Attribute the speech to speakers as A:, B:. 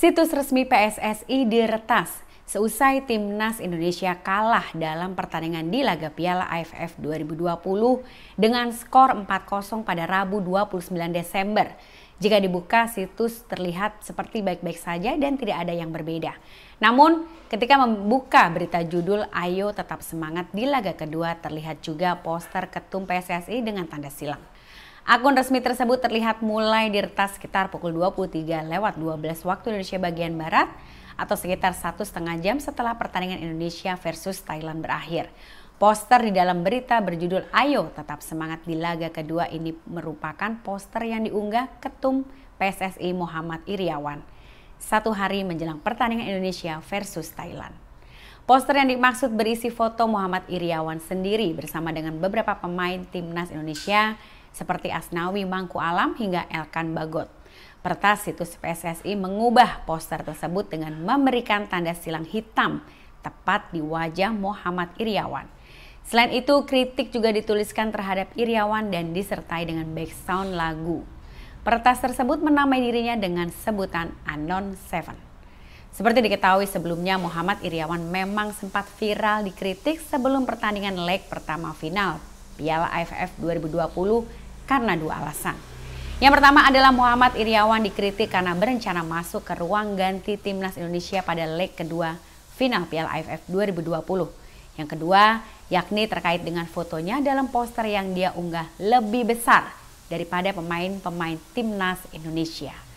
A: Situs resmi PSSI diretas seusai timnas Indonesia kalah dalam pertandingan di Laga Piala AFF 2020 dengan skor 4-0 pada Rabu 29 Desember. Jika dibuka, situs terlihat seperti baik-baik saja dan tidak ada yang berbeda. Namun, ketika membuka berita judul Ayo Tetap Semangat di laga kedua terlihat juga poster ketum PSSI dengan tanda silang. Akun resmi tersebut terlihat mulai diretas sekitar pukul 23 lewat 12 waktu Indonesia bagian Barat atau sekitar satu setengah jam setelah pertandingan Indonesia versus Thailand berakhir. Poster di dalam berita berjudul Ayo Tetap Semangat di Laga Kedua ini merupakan poster yang diunggah Ketum PSSI Muhammad Iriawan satu hari menjelang pertandingan Indonesia versus Thailand. Poster yang dimaksud berisi foto Muhammad Iriawan sendiri bersama dengan beberapa pemain timnas Indonesia seperti Asnawi Mangku Alam hingga Elkan Bagot. Pertas situs PSSI mengubah poster tersebut dengan memberikan tanda silang hitam tepat di wajah Muhammad Iriawan. Selain itu, kritik juga dituliskan terhadap Iriawan dan disertai dengan background lagu. Pertas tersebut menamai dirinya dengan sebutan Anon Seven. Seperti diketahui sebelumnya, Muhammad Iriawan memang sempat viral dikritik sebelum pertandingan leg pertama final Piala AFF 2020 karena dua alasan. Yang pertama adalah Muhammad Iriawan dikritik karena berencana masuk ke ruang ganti timnas Indonesia pada leg kedua final Piala AFF 2020. Yang kedua, yakni terkait dengan fotonya dalam poster yang dia unggah lebih besar daripada pemain-pemain timnas Indonesia.